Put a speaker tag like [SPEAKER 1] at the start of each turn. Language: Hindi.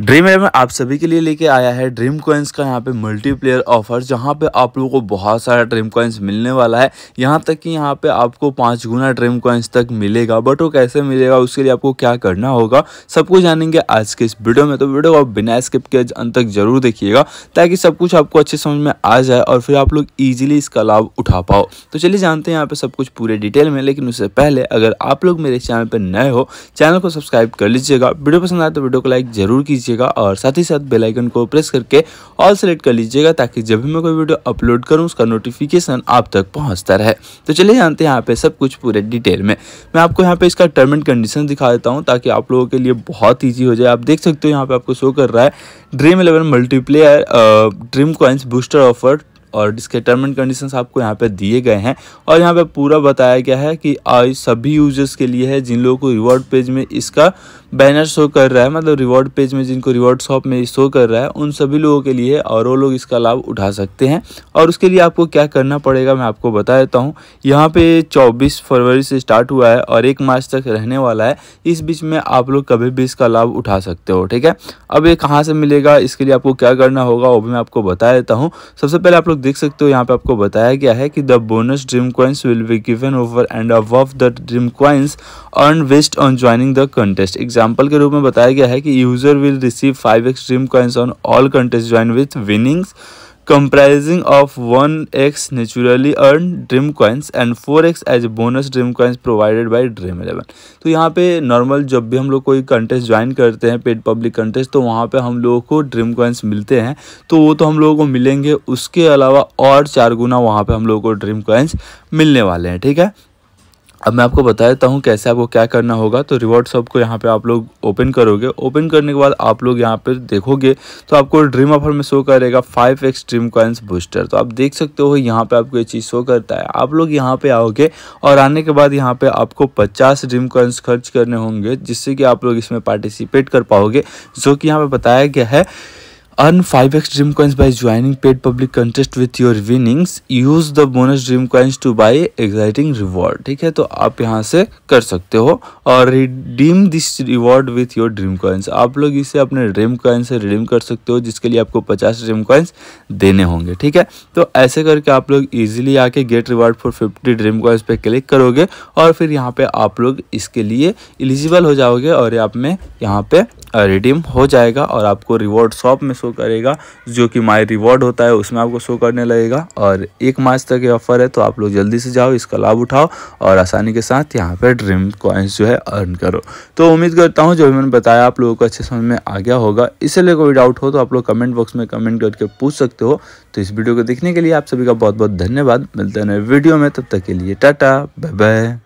[SPEAKER 1] ड्रीम एलेवन आप सभी के लिए लेके आया है ड्रीम कॉइन्स का यहाँ पे मल्टीप्लेयर ऑफर जहाँ पे आप लोगों को बहुत सारा ड्रीम कॉइन्स मिलने वाला है यहाँ तक कि यहाँ पे आपको पाँच गुना ड्रीम कॉइन्स तक मिलेगा बट वो कैसे मिलेगा उसके लिए आपको क्या करना होगा सब कुछ जानेंगे आज के इस वीडियो में तो वीडियो को आप बिना स्किप के अंत तक जरूर देखिएगा ताकि सब कुछ आपको अच्छे समझ में आ जाए और फिर आप लोग ईजिली इसका लाभ उठा पाओ तो चलिए जानते हैं यहाँ पर सब कुछ पूरे डिटेल में लेकिन उससे पहले अगर आप लोग मेरे चैनल पर नए हो चैनल को सब्सक्राइब कर लीजिएगा वीडियो पसंद आए तो वीडियो को लाइक जरूर कीजिए लीजिएगा और साथ ही साथ बेलाइकन को प्रेस करके ऑल सेलेक्ट कर लीजिएगा ताकि जब भी मैं कोई वीडियो अपलोड करूँ उसका नोटिफिकेशन आप तक पहुँचता रहे तो चलिए जानते हैं यहाँ पर सब कुछ पूरे डिटेल में मैं आपको यहाँ पर इसका टर्म एंड कंडीशन दिखा देता हूँ ताकि आप लोगों के लिए बहुत ईजी हो जाए आप देख सकते हो यहाँ पर आपको शो कर रहा है Dream Eleven multiplayer Dream coins booster offer और इसके टर्म एंड कंडीशन आपको यहाँ पे दिए गए हैं और यहाँ पे पूरा बताया गया है कि सभी यूजर्स के लिए है जिन लोगों को रिवॉर्ड पेज में इसका बैनर शो कर रहा है मतलब रिवॉर्ड पेज में जिनको रिवॉर्ड शॉप में शो कर रहा है उन सभी लोगों के लिए और वो लोग इसका लाभ उठा सकते हैं और उसके लिए आपको क्या करना पड़ेगा मैं आपको बता देता हूँ यहाँ पे 24 फरवरी से स्टार्ट हुआ है और एक मार्च तक रहने वाला है इस बीच में आप लोग कभी भी इसका लाभ उठा सकते हो ठीक है अब ये कहाँ से मिलेगा इसके लिए आपको क्या करना होगा वो भी मैं आपको बता देता हूँ सबसे पहले आप लोग देख सकते हो यहाँ पे आपको बताया गया है कि the bonus Dream coins will be given over and above the Dream coins earned based on joining the contest example के रूप में बताया गया है कि user will receive five x Dream coins on all contest join with winnings comprising of 1x naturally earned Dream coins and 4x as bonus dream coins provided by dream 11 तो यहाँ पे नॉर्मल जब भी हम लोग कोई कंटेस्ट ज्वाइन करते हैं पेड पब्लिक कंटेस्ट तो वहाँ पे हम लोगों को ड्रीम कॉइन्स मिलते हैं तो वो तो हम लोगों को मिलेंगे उसके अलावा और चार गुना वहाँ पे हम लोगों को ड्रीम कॉइन्स मिलने वाले हैं ठीक है अब मैं आपको बता देता हूँ कैसे आपको क्या करना होगा तो रिवॉर्ड शॉप को यहाँ पे आप लोग ओपन करोगे ओपन करने के बाद आप लोग यहाँ पे देखोगे तो आपको ड्रीम ऑफर में शो करेगा five x Dream coins booster तो आप देख सकते हो यहाँ पे आपको ये चीज़ शो करता है आप लोग यहाँ पे आओगे और आने के बाद यहाँ पर आपको पचास ड्रीम कॉइन्स खर्च करने होंगे जिससे कि आप लोग इसमें पार्टिसिपेट कर पाओगे जो कि यहाँ पर बताया गया है earn five x Dream coins by joining paid public contest with your winnings use the bonus Dream coins to buy exciting reward. ठीक है तो आप यहाँ से कर सकते हो और redeem this reward with your Dream coins आप लोग इसे अपने ड्रीम कॉइन्स से रिडीम कर सकते हो जिसके लिए आपको पचास ड्रीम कॉइन्स देने होंगे ठीक है तो ऐसे करके आप लोग ईजिली आके get reward for fifty Dream coins पर क्लिक करोगे और फिर यहाँ पे आप लोग इसके लिए एलिजिबल हो जाओगे और आप में यहाँ पे रिडीम हो जाएगा और आपको रिवॉर्ड शॉप में शो करेगा जो कि माई रिवॉर्ड होता है उसमें आपको शो करने लगेगा और एक मार्च तक ये ऑफर है तो आप लोग जल्दी से जाओ इसका लाभ उठाओ और आसानी के साथ यहाँ पर ड्रीम कॉइन्स जो है अर्न करो तो उम्मीद करता हूँ जो भी मैंने बताया आप लोगों को अच्छे समझ में आ गया होगा इसलिए कोई डाउट हो तो आप लोग कमेंट बॉक्स में कमेंट करके पूछ सकते हो तो इस वीडियो को देखने के लिए आप सभी का बहुत बहुत धन्यवाद मिलते हैं नए वीडियो में तब तक के लिए टाटा बाय बाय